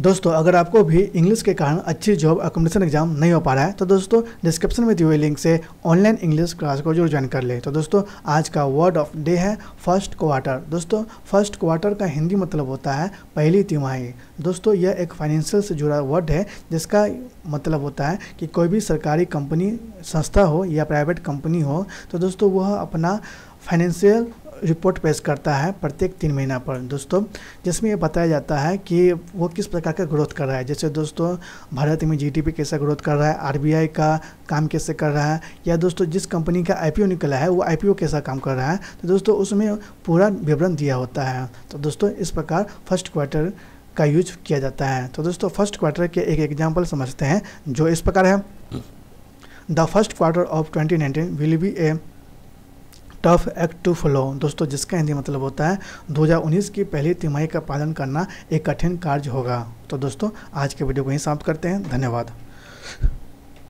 दोस्तों अगर आपको भी इंग्लिश के कारण अच्छी जॉब अकोमोडेशन एग्जाम नहीं हो पा रहा है तो दोस्तों डिस्क्रिप्शन में दिए हुए लिंक से ऑनलाइन इंग्लिश क्लास को जरूर ज्वाइन कर ले तो दोस्तों आज का वर्ड ऑफ डे है फर्स्ट क्वार्टर दोस्तों फर्स्ट क्वार्टर का हिंदी मतलब होता है पहली तिमाही दोस्तों यह एक फाइनेंशियल से जुड़ा वर्ड है जिसका मतलब होता है कि कोई भी सरकारी कंपनी संस्था हो या प्राइवेट कंपनी हो तो दोस्तों वह अपना फाइनेंशियल रिपोर्ट पेश करता है प्रत्येक तीन महीना पर दोस्तों जिसमें यह बताया जाता है कि वो किस प्रकार का ग्रोथ कर रहा है जैसे दोस्तों भारत में जीडीपी कैसा ग्रोथ कर रहा है आरबीआई का काम कैसे कर रहा है या दोस्तों जिस कंपनी का आईपीओ निकला है वो आईपीओ कैसा काम कर रहा है तो दोस्तों उसमें पूरा विवरण दिया होता है तो दोस्तों इस प्रकार फर्स्ट क्वार्टर का यूज किया जाता है तो दोस्तों फर्स्ट क्वार्टर के एक एग्जाम्पल समझते हैं जो इस प्रकार है the first quarter of nineteen will be a tough act to flow दोस्तों जिसका हिंदी मतलब होता है 2019 की पहली तिमाही का पालन करना एक कठिन कार्य होगा तो दोस्तों आज के वीडियो को यही समाप्त करते हैं धन्यवाद